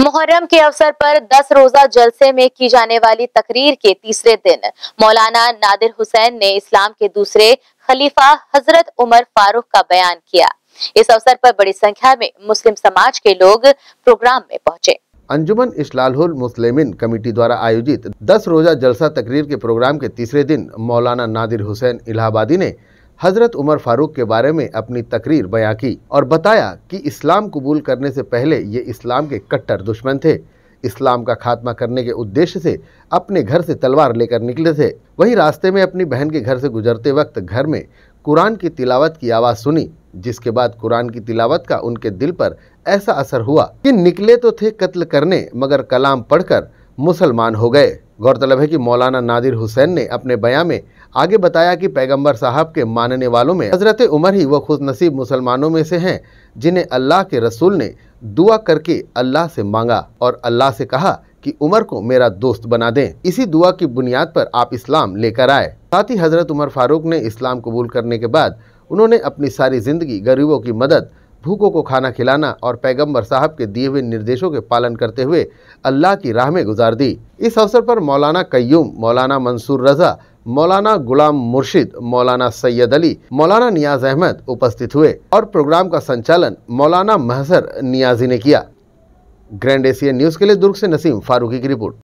मुहर्रम के अवसर पर 10 रोजा जलसे में की जाने वाली तकरीर के तीसरे दिन मौलाना नादिर हुसैन ने इस्लाम के दूसरे खलीफा हजरत उमर फारूक का बयान किया इस अवसर पर बड़ी संख्या में मुस्लिम समाज के लोग प्रोग्राम में पहुंचे अंजुमन इसलाहुल मुस्लिमिन कमेटी द्वारा आयोजित 10 रोजा जलसा तकरीर के प्रोग्राम के तीसरे दिन मौलाना नादिर हुसैन इलाहाबादी ने हज़रत उमर फारूक के बारे में अपनी तकरीर बयां की और बताया कि इस्लाम कबूल करने से पहले ये इस्लाम के कट्टर दुश्मन थे इस्लाम का खात्मा करने के उद्देश्य से अपने घर से तलवार लेकर निकले थे वहीं रास्ते में अपनी बहन के घर से गुजरते वक्त घर में कुरान की तिलावत की आवाज़ सुनी जिसके बाद कुरान की तिलावत का उनके दिल पर ऐसा असर हुआ कि निकले तो थे कत्ल करने मगर कलाम पढ़कर मुसलमान हो गए गौरतलब है कि मौलाना नादिर हुसैन ने अपने बयान में आगे बताया कि पैगंबर साहब के मानने वालों में हजरत उमर ही वो खुद नसीब मुसलमानों में से हैं जिन्हें अल्लाह के रसूल ने दुआ करके अल्लाह से मांगा और अल्लाह से कहा कि उमर को मेरा दोस्त बना दें इसी दुआ की बुनियाद पर आप इस्लाम लेकर आए साथ ही हजरत उमर फारूक ने इस्लाम कबूल करने के बाद उन्होंने अपनी सारी जिंदगी गरीबों की मदद भूखों को खाना खिलाना और पैगंबर साहब के दिए हुए निर्देशों के पालन करते हुए अल्लाह की राह में गुजार दी इस अवसर पर मौलाना कयूम मौलाना मंसूर रजा मौलाना गुलाम मुर्शिद मौलाना सैयद अली मौलाना नियाज अहमद उपस्थित हुए और प्रोग्राम का संचालन मौलाना महसर नियाजी ने किया ग्रैंड एशिया न्यूज़ के लिए दुर्ग से नसीम फारूकी की रिपोर्ट